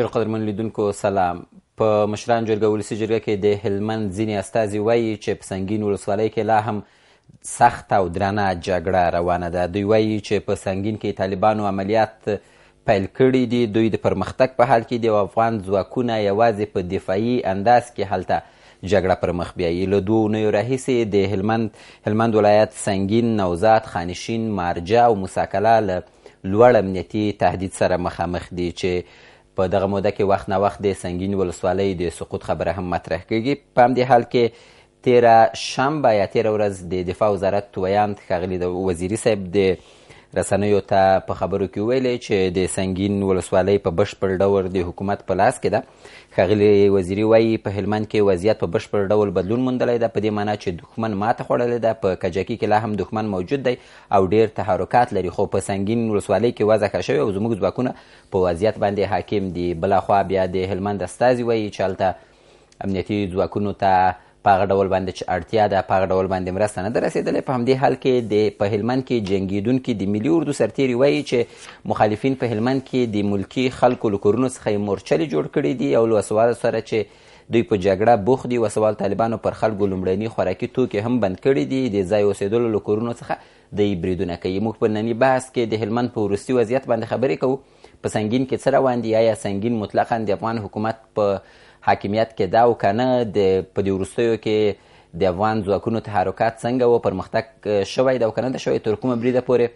ډیرو قدرمنو لیدونکو سلام په مشران جرګه ولسي جرګه کې د هلمند ځینې استازي وایي چې په سنګین ولسوالۍ کې لا هم سخت او درانه جګړه روانه ده دوی وایي چې په سنګین کې طالبانو عملیات پیل کړي دي دوی د پرمختګ په حال کې دي او افغان ځواکونه یوازې په دفاعي انداز کې هلته جګړه پر مخ بیایي له دوو اونیو راهیسې د هلمند هلمند ولایت سنګین نوزاد خانشین مارجه او موساکله له لوړ امنیتي تهدید سره مخامخ دي چې په دغه موده کې وخت نه وخت د سنګین ولسوالۍ د سقوط خبره هم مطرح کیږي په همدې حال کې تیره شنبه یا تیره ورځ د دفاع وزارت ویاند ښاغلي د وزیري صاحب د رسنیو ته په خبرو کې ویلي چې د سنگین ولسوالۍ په بشپړ ډول د حکومت په لاس کې ده ښاغلي وزیري وایي په هلمند کې وضعیت په بشپړ ډول بدلون موندلی ده په دې معنا چې دښمن ماته خوړلې ده په کجکي کې لا هم دښمن موجود دی او ډیر تحرکات لري خو په سنگین ولسوالۍ کې وضع ښه شوې او زموږ ځواکونه په وضعیت باندې حاکم دي بله خوا بیا د هلمند استازي وایي چې هلته امنیتي ځواکونو ته په هغه ډول باندې چې اړتیا ده په هغه ډول باندې مرسته نه ده رسېدلې په همدې حال کې د په هلمند کې جنګېدونکي د ملي اردو سرتېري وایي چې مخالفین په هلمند کې د ملکي خلکو له کورونو څخه یې مورچلې جوړ کړي دي او له وسوالو سره چې دوی په جګړه بوخت دي وسوال طالبانو پر خلکو لومړني خوراکي توکي هم بند کړي دي د ځای اوسېدلو له کورونو څخه دوی بریدونه کوي موږ په ننني بحث کې د هلمند په وروستي وضعیت باندې خبرې کوو په سنګین کې څه روان دي آیا سنګین مطلقا د افغان حکومت په حاکمیت کې دا وکنه د په دې وروستیو کې د افغان ځواکونو تحرکات څنګه و پرمختګ شوی دی او که نه ده شوی تر کومه بریده پورې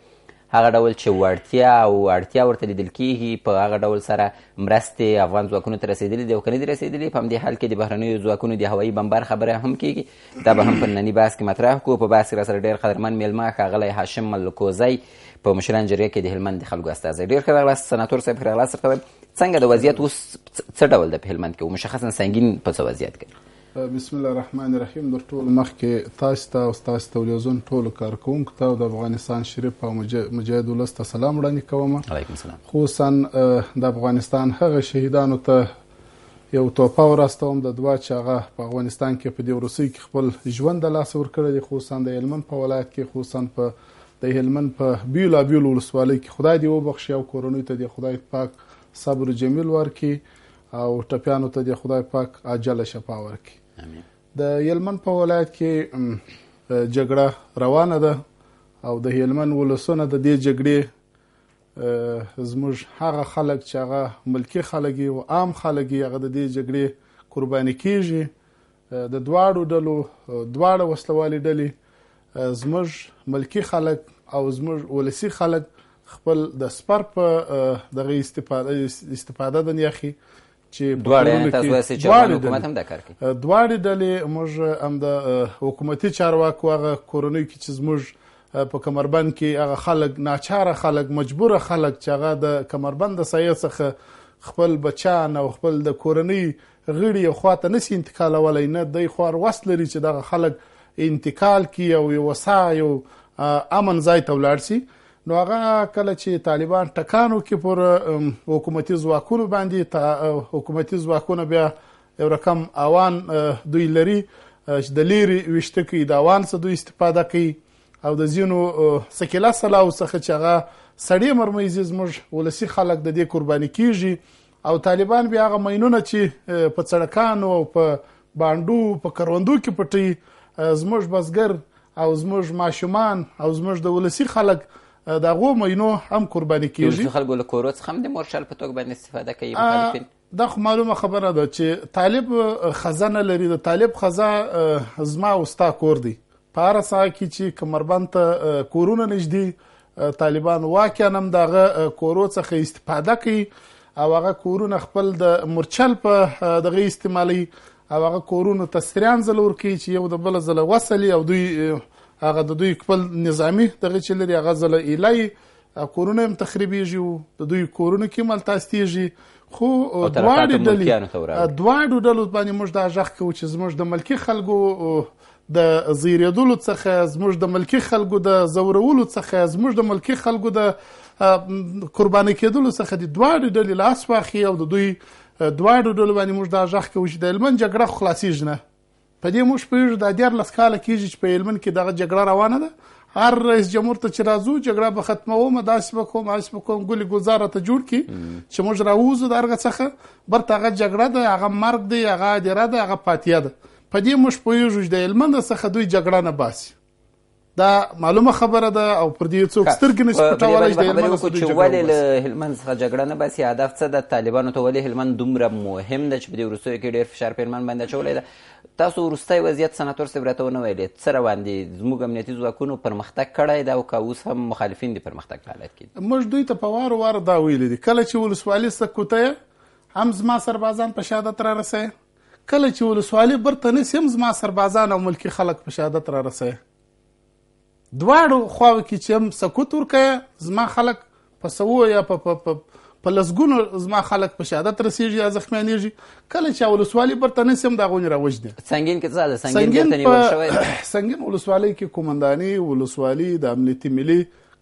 هغه ډول چې وړتیا او اړتیا ورته لیدل کیږي په هغه ډول سره مرستې افغان ځواکونو ته رسېدلې دي او که نه دي رسېدلې په همدې حال کې د بهرنیو ځواکونو د هوایي بمبار خبره هم کیږي دا به هم په ننني بحث کې مطرح کړو په بحث کې راسره ډېر قدرمن میلمه ښاغلی هاشم ملکوزی په مشران جریه کې د هلمند د خلکو استازی ډېر ښه راغلاست سناتور صاحب ښه راغلاست څنګه د وضعیت اوس څه ډول ده په هلمند کې مشخصا سنګین په څه وضعیت کې بسم الله الرحمن الرحیم در ټول مخکې تاسو ته او تاسو ته ولیزون ټول کارکونکو ته د افغانستان شریف او مجاهد ولست سلام وړاندې کوم علیکم السلام خصوصا د افغانستان هغه شهیدانو ته یو توپه ورستوم د دوا چې هغه په افغانستان کې په دې روسي کې خپل ژوند د لاس ورکړی دی خصوصا د هلمند په ولایت کې خصوصا په د هلمند په بیلا بیل ولسوالۍ کې خدای دې وبخښي او کورونی ته دې خدای پاک صبر جمیل ورکړي او ټپیانو ته دې خدای پاک عاجله شفا ورکړي د یلمن په ولایت کې جګړه روانه ده او د یلمن ولسونه د دې جګړې زموږ هغه خلک چې هغه ملکی خلک او عام خلک هغه د دې جګړې قرباني کیږي د دواړو ډلو دواړه وسلوالې ډلې زموږ ملکی خلک او زموږ ولسی خلک خپل د سپر په دغه استفاده استفاده د نیخي چې دواړه تاسو وایئ چې حکومت هم دا کار کوي دواړه ډلې موږ هم د حکومتي چارواکو هغه کورنۍ کې چې موږ په کمربند کې هغه خلک ناچاره خلک مجبور خلک چې هغه د کمربند سایه څخه خپل بچان او خپل د کورنۍ غړي خواته نسی انتقالولای نه د خوار وس لري چې دغه خلک انتقال کی او یو وسایو امن ځای ته ولاړ شي نو هغه کله چې طالبان ټکانو کې پر حکومتي ځواکونو باندې حکومتي ځواکونه بیا یو رقم اوان دوی لري چې د لری وشته کې د اوان څخه دوی استفاده کوي او د زینو سکیلا سلاو څخه چې هغه سړی مرمزیز موږ ولسی خلک د دې قرباني کیږي او طالبان بیا هغه مینونه چې په سړکانو او په باندو په کروندو کې پټي زموږ بسګر او زموږ ماشومان او زموږ د ولسی خلک د هغو مینو هم قرباني کیږي خلکو له کورو څخه هم د مورشل په توګه باندې استفاده کوي مخالفین دا خو معلومه خبره ده چې طالب خزانه لري د طالب خزانه زما او ستا کور دی په هر ساعه کې چې کمربند ته کورونه نږدې طالبان واقعا هم دغه کورو څخه استفاده کوي او هغه کورونه خپل د مرچل په دغه استعمالي او هغه کورونه تسریان زلور کوي چې یو د بل زله وصلي او دوی هغه د دوی خپل نظامی دغه چې لري هغه زله الای کورونه هم تخریبيږي او د دوی کورونه کې مال تاستیږي خو دواړو ډلې دواړو ډلو باندې موږ د اجخ کو چې زموږ د ملکی خلکو د زیریدلو څخه زموږ د ملکی خلکو د زورولو څخه زموږ د ملکی خلکو د قرباني کېدلو څخه د دواړو ډلې لاس واخی او د دوی دواړو ډلو باندې موږ د اجخ کو چې د المن جګړه خلاصيږي نه په دې موږ پیژو د ډیر لس کال کېږي چې په هلمند کې دغه جګړه روانه ده هر رئیس جمهور ته چې راځو جګړه به ختموو مداس وکوم اس وکوم ګولي گزاره ته جوړ کی چې موږ راوځو دغه څخه برته هغه جګړه ده هغه مرګ دی هغه ډیره ده هغه پاتیا ده په دې موږ پیژو چې د هلمند څخه دوی جګړه نه باسي دا معلومه خبره ده او پر دې څوک سترګې نشي پټولای د هلمند څخه ولې له هلمند څخه جګړه نه باسي هدف څه د طالبانو ته ولې هلمند دومره مهم ده چې په دې وروستیو کې ډېر فشار په هلمند باندې اچولی ده تاسو وروستی وضعیت سناتور صاحب راته ونه ویلې څه روان دي زموږ امنیتي ځواکونو پرمختګ کړی ده او که اوس هم مخالفین دي پرمختګ په حالت کې موږ دوی ته په وار وار دا ویلې دي کله چې ولسوالي سکوته هم زما سربازان په شهادت را رسي کله چې ولسوالي برته نسیم زما سربازان او ملکی خلک په شهادت را رسي دواړو خواو کې چې هم سکوت ورکه زما خلک په سوو یا په په لسګونو زما خلک په شهادت رسیږي یا زخمیانیږي کله چې ولسوالي پرته نسیم دا غونې راوجنه سنگین کې څه ده سنگین کې نیول شوی سنگین ولسوالي کې کومنداني ولسوالي د امنیتي ملي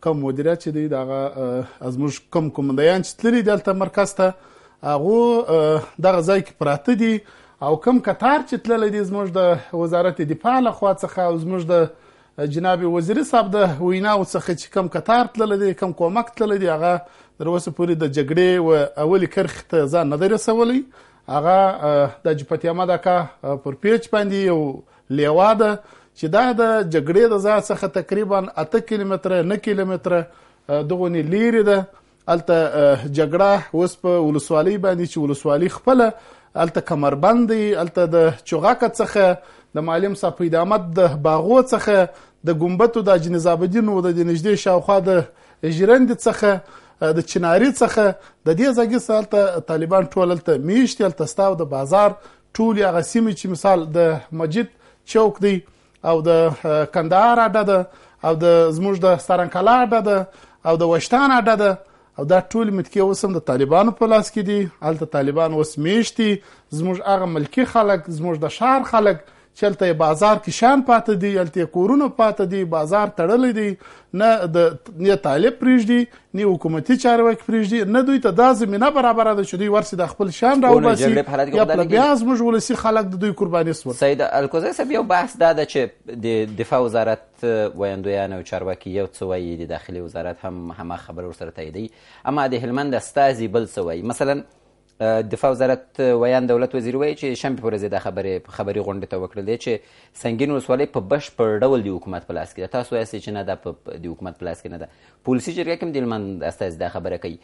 کم مدیریت چې دی دغه ازموږ کم کومندایان چې تلري دلته مرکز ته هغه دغه ځای کې پراته دي او کم قطار چې تللی دی زموږ د وزارت دفاع له خوا څخه زموږ د جناب وزیر صاحب د ویناو څخه چې کم قطار تللی دی کم کومک تللی دی هغه تر اوسه پورې د جګړې و اولي کرښې ته ځان نه دی رسولی هغه د جپتي احمد اکا پر پیچ باندې یو لیوا ده چې دا د جګړې د ځای څخه تقریبا 8 کیلومتره نه کیلومتره دغونی لیرې ده الته جګړه اوس په ولسوالۍ باندې چې ولسوالۍ خپله الته کمربند الته د چوغاک څخه د معلم صاحب پیدامت د باغو څخه د ګمبتو د جنزاب الدین او د نږدې شاوخوا د ژرند څخه د چناری څخه د دې ځګي سالته طالبان ټوللته میشتل تستاو د بازار ټول هغه سیمې چې مثال د مسجد چوک دی او د کندهار اډه ده او د زموږ د سرنکلا اډه ده او د وشتان اډه ده او دا ټول متکي اوس هم د طالبانو په لاس کې دي الته طالبان اوس میشتي زموږ هغه ملکی خلک زموږ د شهر خلک چلته بازار کې شان پاتې دی الته کورونه پاتې دی بازار تړلې دی نه د نه طالب پرېږدي نه حکومتي چارواکي پرېږدي نه دوی ته دا زمينه برابر ده چې دوی ورسې د خپل شان راوباسي یا په بیا زموږ ولسی خلک د دوی قرباني سول سید الکوزی سب یو بحث دا ده چې د دفاع وزارت ویندویان او چارواکي یو څه وایي د داخلي وزارت هم هم خبر ورسره تاییدي اما د هلمند استازي بل څه وایي مثلا دفاع وزارت ویان دولت وزیر وایي چې شنبه پر ورځ د خبرې خبري غونډه ته وکړل چې سنگین وسوالې په بش پر ډول دی حکومت په لاس کې تاسو یې چې نه د د حکومت په لاس کې نه ده پولیسي جرګه کې د هلمند استاز د خبره کوي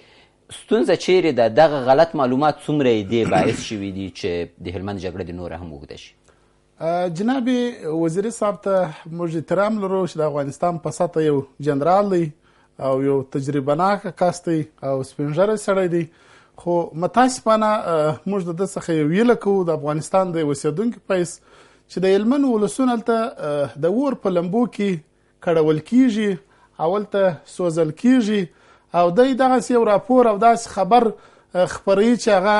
ستونزه چیرې ده دغه غلط معلومات څومره دی باعث شوي دي چې د هلمند جګړه د نور هم وګدشي شي جناب وزیر صاحب ته موږ احترام لرو چې د افغانستان په سطح یو جنرال دی او یو تجربه ناک کاستي او سپینژره سړی دی خو متاسفانه موږ د څخه ویل کو د افغانستان د وسیدونکو پیس چې د علمن ولسونه ته د ور په لمبو کې کړهول کیږي اول ته سوزل کیږي او د دغه سی راپور او داس خبر خبري چې هغه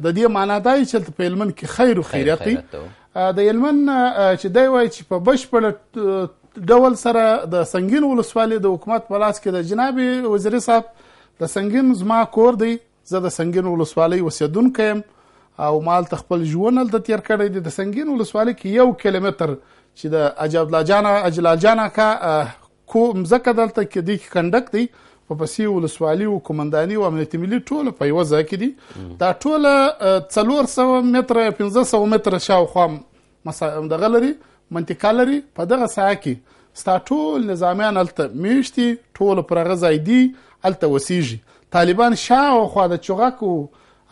د دې معنی دای چې په علمن کې خیر او خیرات د علمن چې دی وای چې په بشپړ ډول سره د سنگین ولسوالۍ د حکومت په لاس کې د جناب وزیر صاحب د سنگین زما کور دی زه د سنگین ولسوالۍ اوسیدونکی یم او مال تخپل ژوند د تیر کړی دی د سنگین ولسوالۍ کې یو کیلومتر چې د اجاب لاجانا اجلال جانا کا کوم زکه دلته کې دی کنډک دی په پسې ولسوالۍ او کمانداني او امنیت ملي ټوله په یوه ځای کې دي دا ټوله 300 متره 1500 متره شاوخوا مثلا دغه لري منطقه لري په دغه ساحه کې ستا ټول نظامیان الته میشتي ټول پرغه زایدي الته وسیږي طالبان شاوخوا د چغکو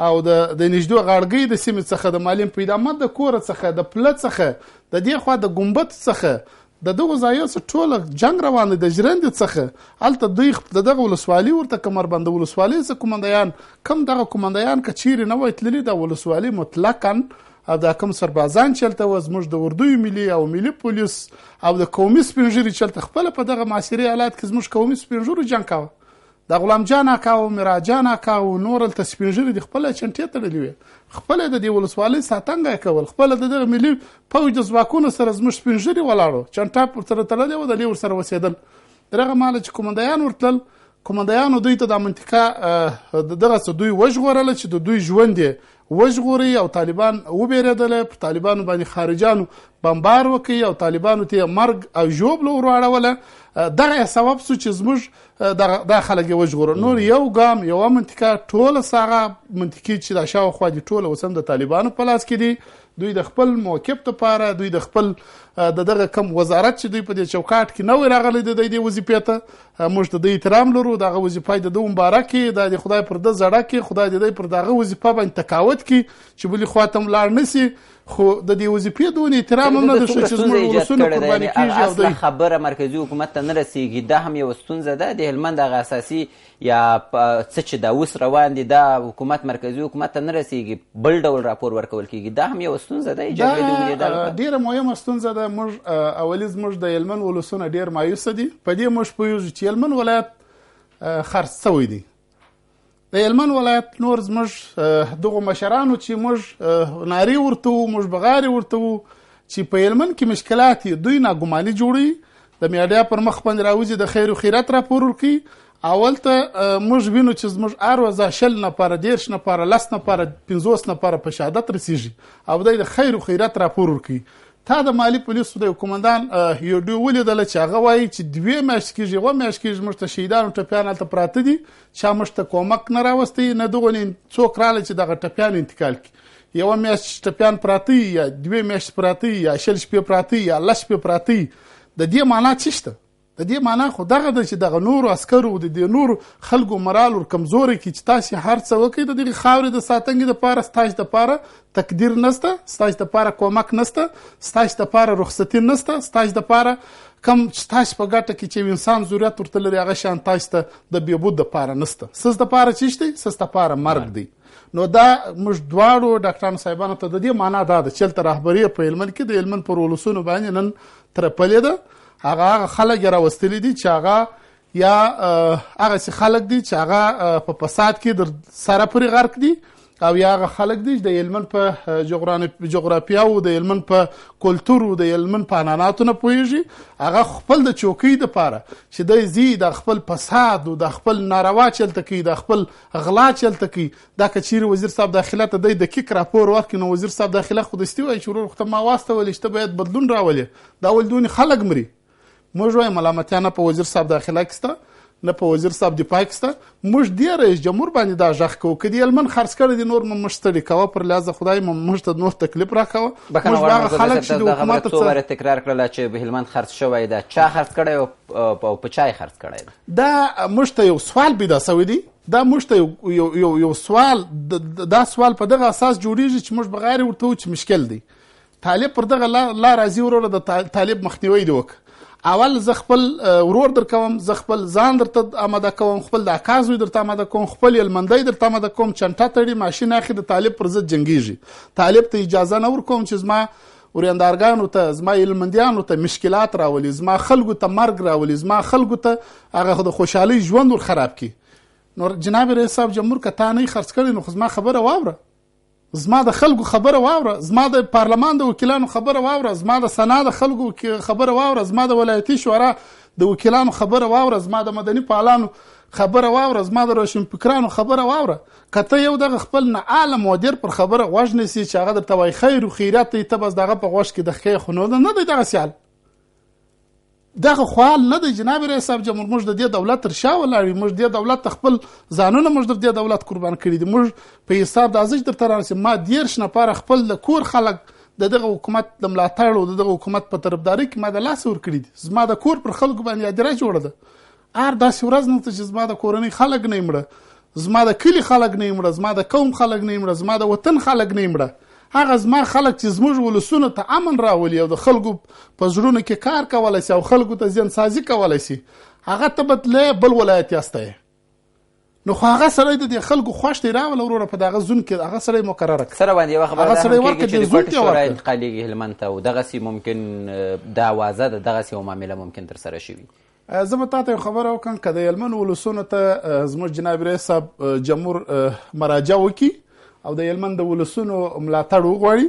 او د د نږدې غړګي د سیمې څخه د معلم پیدامت د کور څخه د پله څخه د دې خوا د ګمبت څخه د دغه ځایو څخه ټول جنگ روان دي د ژرند څخه الته دوی د دغه ولسوالي ورته کمر بند ولسوالي څخه کمانډیان کم دغه کمانډیان کچیر نه وای تللی د ولسوالي مطلقاً او د کوم سربازان چلته و زموږ د اردوی ملي او ملي پولیس او د قومي سپینږیري چلته خپل په دغه معاصري حالات کې زموږ قومي سپینږیرو جنگ کاوه د غلام جان اکا او میرا جان اکا او نور تسپینجری د خپل چنټې تړلې وي خپل د دی ولسوالۍ ساتنګ کول خپل د ملي فوج ځواکونو سره زموږ سپینجری ولاړو چنټه پر سره تړلې و د لیور سره وسیدل دغه مال چې کومندایان ورتل کومندایانو دوی ته د منطقه دغه دوی وژغورل چې د دوی ژوند وژغوري او طالبان وبېرېدل په طالبانو باندې خارجانو بمبار وکي او طالبانو ته مرګ او جوبل وراړول دغه سبب سو چې زموږ د خلک وژغور نور یو ګام یو منطقه ټوله ساغه منطقي چې د شاو خو دي ټوله وسم د طالبانو په لاس کې دي دوی د خپل موقف ته پاره دوی د خپل د دغه کم وزارت چې دوی په دې چوکاټ کې نو راغلی د دې وظیفې ته موږ ته د احترام لرو دغه وظیفه د دوه مبارکي د خدای پر د زړه کې خدای دې پر دغه وظیفه باندې تکاوت کې چې بلی خواتم لاړ نسی خو د دې وظیفې دون احترام هم نه د شو چې زموږ ولسونه قرباني کیږي او د خبره مرکزی حکومت ته نه رسیږي دا هم یو ستونزه ده د هلمند غ اساسي یا څه چې دا اوس روان دي دا حکومت مرکزی حکومت ته نه رسیږي بل ډول راپور ورکول کیږي دا هم یو ستونزه ده چې د ډیره مهمه ستونزه ده موږ اولی زموږ د هلمند ولسونه ډیر مایوسه دي په دې موږ پوهیږو چې هلمند ولایت خرڅ سوی دی د هلمند ولایت نور زموږ دغو مشرانو چې موږ نارې ورته وو موږ بغارې ورته وو چې په هلمند کې مشکلات دوی ناګماني جوړوي د میډیا پر مخ باندې راوځي د خیر او خیرات راپور ورکوي اول ته موږ وینو چې زموږ هر ورځ شل نفره دیرش نفره لس نفره پنځوس نفره په شهادت رسیږي او دای د خیر او خیرات راپور ورکوي تا د مالی پولیسو د کومندان یو ډیو ولیدل چې هغه وایي چې دوی میاشت کېږي و میاشت کېږي موږ ته شهیدانو ټپیان هلته پراته دي چا موږ ته کومک نه راوستی نه دغه څوک راله چې دغه ټپیان انتقال کړي یوه میاشت ټپیان پراته یا دوی میاشت پراته یا شل شپې پراته یا لس شپې پراته د دې معنا څه شته د دې معنا خو دغه د چې دغه نور عسکرو د دې نور خلکو مرال او کمزوري کې چې تاسو هر څه وکړي د دې خاورې د ساتنګ د پاره ستاسو د پاره تقدیر نسته ستاسو د پاره کومک نسته ستاسو د پاره رخصتي نسته ستاسو د پاره کم ستاسو په ګټه کې چې انسان ضرورت ورته لري هغه شان تاسو ته د بیبود د پاره نسته سس د پاره چیشته سس د پاره مرګ دی نو دا موږ دواړو ډاکټرانو صاحبانو ته د دې معنا دا ده چې تل رهبری په علمن کې د علمن پر ولوسونو باندې نن تر پلې ده هغه خلک راوستل دي چې هغه یا هغه سي خلک دي چې هغه په فساد کې در سره پرې غرق دي او یا هغه خلک دي چې د یلمن په جغرافیا او د یلمن په کلچر او د یلمن په عناناتو نه پويږي هغه خپل د چوکۍ د پاره چې د زی د خپل فساد او د خپل ناروا چلته کوي د خپل غلا چلته کوي دا کچیر وزیر صاحب داخله ته د دقیق راپور ورکړي نو وزیر صاحب داخله خو دستي وایي چې ورور وخت ما واستولې چې باید بدلون راولي دا ولدونی خلک مري موږ وایم ملامتیا نه په وزیر صاحب داخله کې سته نه په وزیر صاحب دفاع کې سته موږ ډیر رئیس جمهور باندې دا ژغ کو کدی المن خرڅ کړی د نور مشتري کوه پر لازه خدای موږ ته نور تکلیف راکوه موږ هغه خلک چې د حکومت څخه څو تکرار کړل چې به هلمند خرڅ شوی دا چا خرڅ کړی او په چا خرڅ کړی دا موږ ته یو سوال به دا سوي دی دا موږ ته یو یو یو سوال دا سوال په دغه اساس جوړیږي چې موږ بغیر ورته چې مشکل دی طالب پر دغه لا راځي وروره د طالب مخنیوي دی وکړه اول زه خپل ورور در کوم زه خپل ځان درته آماده کوم خپل د اکاز درته آماده کوم خپل یلمندی درته آماده کوم چنټه تړي ماشین اخی د طالب پر ضد جنگیږي طالب ته اجازه نه ورکوم چې زما اوریندارګانو ته زما علمندیانو ته مشکلات راولي زما خلکو ته مرګ راولي زما خلکو ته هغه د خوشحالي ژوند ور خراب کی نو جناب رئیس صاحب جمهور کته نه خرڅ کړي نو خو زما خبره واوره زما د خلکو خبره واوره زما د پارلمان د وکیلانو خبره واوره زما د سنا د خلکو خبره واوره زما د ولایتي شورا د وکیلانو خبره واوره زما د مدني فعالانو خبره واوره زما د روشن فکرانو خبره واوره کته یو دغه خپل نه عالم مدیر پر خبره وژنې سي چې هغه د توای خیر او خیرات ته بس دغه په غوښ کې د خې خنود نه دی دغه سیال دغه خوال نه دی جناب رئیس صاحب جمهور موږ د دې دولت تر شا ولاړې موږ د دولت تخپل ځانونه موږ د دې دولت قربان کړی دي موږ په حساب د ازج درته رانسې ما دیرش نه پاره خپل د کور خلک د دغه حکومت د ملاتړ او دغه حکومت په طرفداري کې ما د لاس ور کړی دي زما د کور پر خلکو باندې اداره جوړه ده ار داسې ورځ نه چې زما د کورنۍ خلک نه زما د کلی خلک نه زما د قوم خلک نه زما د وطن خلک نه هغه زما خلک چې زموږ ولسونه ته امن راولي او د خلکو په زړونو کې کار کولای شي او خلکو ته ځین سازي کولای شي هغه ته بدلې بل ولایت یاسته نو خو هغه سره د خلکو خوښ دی راول وروره په دغه زون کې هغه سره مقرره کړ سره باندې یو خبره ده سره ورکه د زون کې ورته انتقالي هلمند ته او دغه سي ممکن د اوازه د دغه سي معاملې ممکن تر سره شي زه به تاسو خبره وکم کده هلمند ولسونه ته زموږ جناب رئیس صاحب جمهور مراجعه وکي او د هلمند د ولسونو ملاتړ وغواړي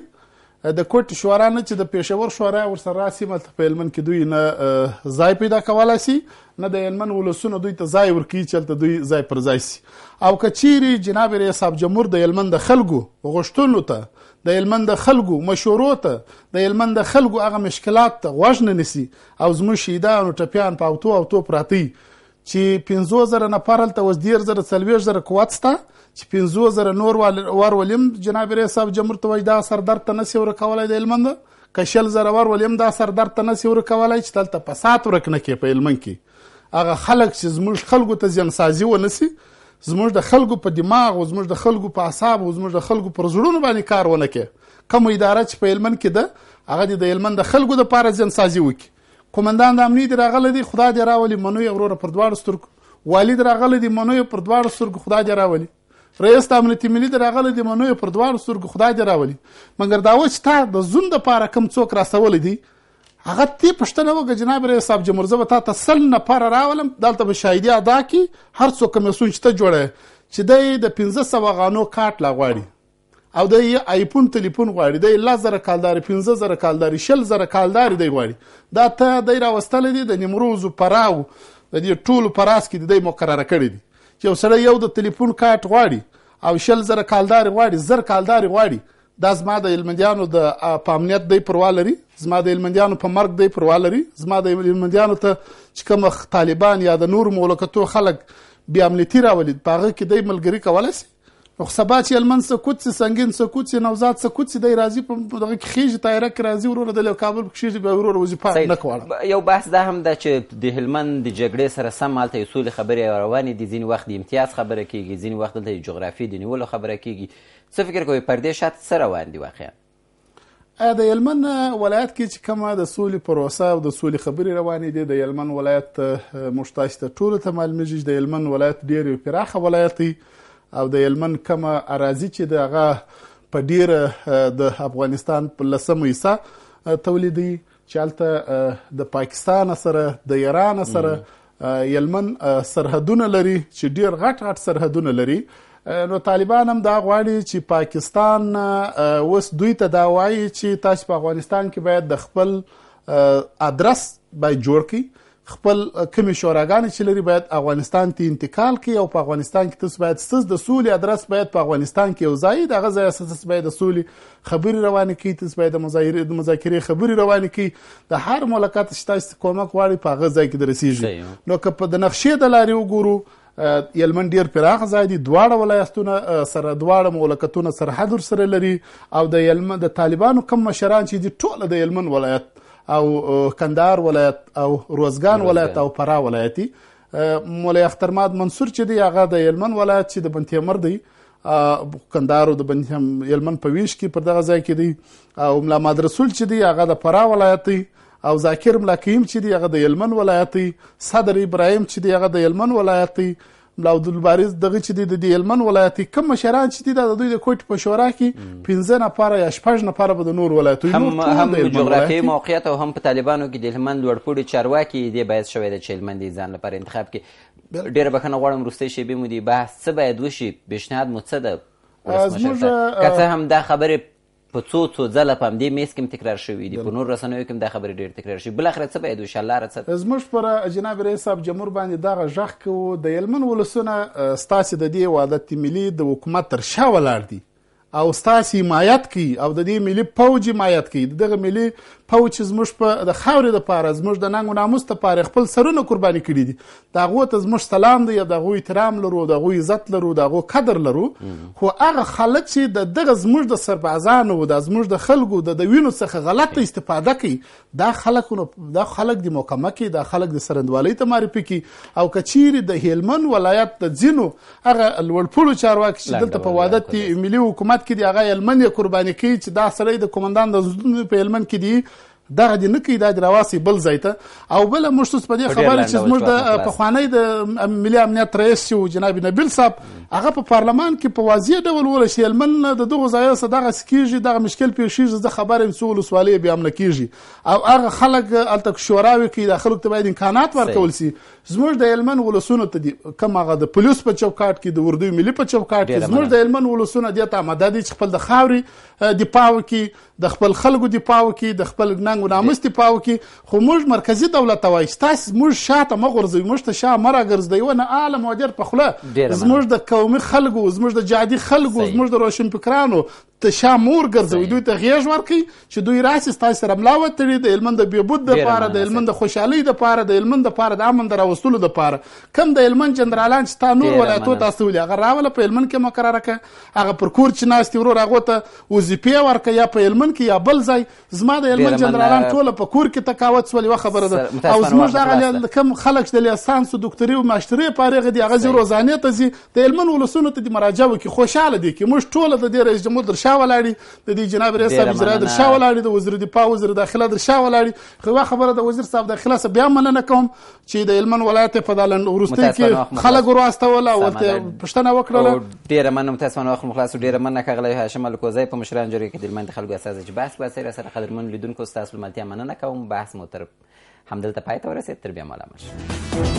د کوټ شورا نه چې د پېښور شورا ورسره سیمه په هلمند کې دوی نه ځای پیدا کولای شي نه د هلمند ولسونو دوی ته ځای ورکی چلته دوی ځای پر ځای شي او کچيري جناب رئیس صاحب جمهور د هلمند د خلکو غشتونو ته د هلمند د خلکو مشورو ته د هلمند د خلکو هغه مشکلات ته غوښنه نسی او زموږ شیدان او ټپیان په اوتو او تو پراتی چې 15000 نفر تل وزدیر زره سلويش زره قوت ستا چې 15000 نور ور ولیم جناب رئیس صاحب جمهور توجدا سردار ته نسی ور کولای د علمند کشل زره ور ولیم دا سردار ته نسی ور کولای چې تل ته پسات ورکنه کې په علمن کې هغه خلک چې زموږ خلکو ته ځین سازي و نسی زموږ د خلکو په دماغ او زموږ د خلکو په اعصاب او زموږ د خلکو پر زړونو باندې کار ونه کې کوم اداره چې په علمن کې ده هغه د علمن د خلکو د پاره ځین سازي وکي کومندان د امنیت راغله دی خدای دې راولي منوي اورور پر دواړو سترګو والد راغله دی منوي پر دواړو سترګو خدای دې راولي رئیس د امنیت ملي راغله دی منوي پر دواړو سترګو خدای دې راولي مګر دا و چې تا د زوند لپاره کم څوک راستول دي هغه تی پښتنه وګ جناب رئیس صاحب جمهورزه وتا تسل نه پر راولم دلته بشایدی ادا کی هر څوک مې سوچته جوړه چې د 1500 غانو کاټ لا غواړي او د آیفون تلیفون غواړي د 10000 کالدار 15000 کالدار 60000 کالدار دی غواړي دا ته د راوستل دي د نیمروز پراو د دې ټول پراس کې د مقرره کړی دي چې سره یو د تلیفون کارت غواړي او 60000 کالدار غواړي زر کالدار غواړي دا زما د علمندیانو د پامنیت دی پروالري زما د علمندیانو په مرګ دی پروالري زما د علمندیانو ته چې کوم طالبان یا د نور مولکتو خلک بیا امنیتی راولید پاغه کې د ملګری کولای شي نخصبات یې المن سکوت سي سنگین سکوت سي نوزاد سکوت سي د راضي په دغه کې خېج طایره کې راضي ورور د کابل کې خېج به ورور وظیفه نه کوله یو بحث دا هم دا چې د هلمند د جګړې سره سم حالت اصول خبرې روانې دي ځین وخت د امتیاز خبره کیږي ځین وخت د جغرافي د نیولو خبره کیږي څه فکر کوي پر دې شات سره روان دي واقعا د یلمن ولایت کې چې کومه د سولې پروسه او د سولې خبرې روانې دي د یلمن ولایت مشتاش ته ټول ته معلومیږي د یلمن ولایت ډېر پراخه ولایت دی او د هلمند کومه اراضي چې دغه په ډیره د افغانستان په لسمه حصہ تولیدي چالتہ د پاکستان سره د ایران سره یلمن سرحدونه لري چې ډیر غټ غټ سرحدونه لري نو طالبان هم دا غواړي چې پاکستان اوس دوی ته دا وایي چې تاسو په افغانستان کې باید د خپل ادرس باید جوړ کړئ خپل کمی شوراګان چې لري باید افغانستان ته انتقال کړي او په افغانستان کې تاسو باید ستاسو د سولې ادرس باید په افغانستان کې وزای د غزا اساس باید د سولې خبري روان کړي تاسو باید د مظاهره د مذاکره خبري روان کړي د هر ملکات شته کومک واړي په غزا کې درسیږي نو که په د نقشې د لارې وګورو یلمن ډیر پراخ ځای دی دواړه ولایتونه سره دواړه مملکتونه سرحد سره لري او د یلمن د طالبانو کم مشران چې دي ټول د یلمن ولایت او کندهار ولایت او روزګان ولایت او فرا ولایتي مولا اخترماد منصور چې دی هغه د یلمن ولایت چې د بنتیمر دی کندارو د بنهم یلمن په ویش کې پر دغه ځای کې دی او ملا مدرسول چې دی هغه د فرا ولایت دی او ذاکر ملا کیم چې دی هغه د یلمن ولایت دی صدر ابراهیم چې دی هغه د یلمن ولایت دی عبدالبارز دغه چې د دې هلمند ولایتي کوم مشران چې د دوی د کوټ په شورا کې پنځه نفره یا شپږ نفره به د نور ولایتو هم هم جغرافیایي موقعیت او هم په طالبانو کې د هلمند وړپوړي چارواکي دی باید شوی د چیلمند ځان لپاره انتخاب کې ډیره بخنه غواړم روستي شی به مو دی بحث څه باید وشي بشنهاد مو څه ده زموږ که هم دا خبرې په څو څو ځله په همدې میز کې تکرار شوي دي په نور رسنیو کې دا خبرې ډېر تکرار شي بل اخر څه باید انشاء الله راځي زموږ پر جناب رئیس صاحب جمهور باندې دا غږ کوو د یلمن ولسونه ستاسو د دې وعدت ملي د حکومت تر شا ولاړ دي او ستاسو حمایت کوي او د دې ملي پوج حمایت کوي دغه ملي فوج زموږ په د خاورې د پاره زموږ د ننګ او ناموس ته پاره خپل سرونه قرباني کړي دي دا غو ته زموږ سلام دی دا غو احترام لرو دا غو عزت لرو دا غو قدر لرو خو هغه خلک چې د دغه زموږ د سربازانو او د زموږ د خلکو د وینو څخه غلط استفاده کوي دا خلک دا خلک د محکمه کې دا خلک د سرندوالۍ ته معرفي کوي او کچیر د هلمند ولایت د ځینو هغه لوړپوړو چارواکي چې دلته په وادت ملي حکومت کې د هغه هلمند قرباني کوي چې دا سړی د کمانډان د په هلمند کې دی دغه دې نه کوي دا د راواسي بل زیته او بل مشتوس په دې خبره چې موږ د پخوانی د ملي امنیت رئیس شو جناب نبیل صاحب هغه په پارلمان کې په واضح ډول ول شي المن د دغه ځای سره دغه سکیږي دغه مشکل پیښ شي زه خبره هم سوال سوالي به امن کیږي او هغه خلک الته شوراوي کې د خلکو ته باید امکانات ورکول شي زموږ د المن ولسونو ته کوم هغه د پولیس په چوکاټ کې د اردو ملي په چوکاټ کې زموږ د المن ولسونو د ته مدد خپل د خاوري دی پاو کې د خپل خلکو دی پاو کې د خپل ګنن جنگ او نامستي پاو کې خو موږ مرکزی دولت وای ستاس موږ شاته مغرزوي موږ ته شاه مرا ګرځدی و نه عالم مدیر په خوله زموږ د قومي خلکو زموږ د جادي خلکو زموږ د روشن فکرانو ته شا مور ګرځوي دوی ته غیږ ورکي چې دوی راسي ستاسو سره ملا وتړي د هلمند د بهبود د پاره د هلمند د خوشحالي د پاره د هلمند د پاره د امن دراوستلو د پاره کم د هلمند جنرالان چې تا نور ولاتو تاسو ولې هغه راول په هلمند کې مقرره ک هغه پر کور چې ناستي ورو راغو ته وظیفې ورک یا په هلمند کې یا بل ځای زما د هلمند جنرالان ټول په کور کې تکاوت سولې خبره ده او زموږ هغه کم خلک د لسانس ډاکټري او ماسترې پاره غدي هغه روزانه ته د هلمند ولسونو ته د مراجعه وکي خوشاله دي چې موږ ټول د رئیس جمهور شاه ولاړي د دې جناب رئیس صاحب اجرا در شاه ولاړي د وزیر دفاع وزیر داخله در شاه ولاړي خو خبره د وزیر صاحب داخله سره بیا مننه کوم چې د هلمند ولایت په دالن ورستي کې خلک ورواستول او ورته پښتنه وکړه ډیره مننه تاسو نو خپل خلاص ډیره مننه کغلی هاشم الکوزی په مشران جوړې کې د هلمند خلکو اساس چې بحث باسي سره خلرمن لیدونکو تاسو ملتیا مننه کوم بحث مو تر همدلته پای ته ورسید تر بیا ملامت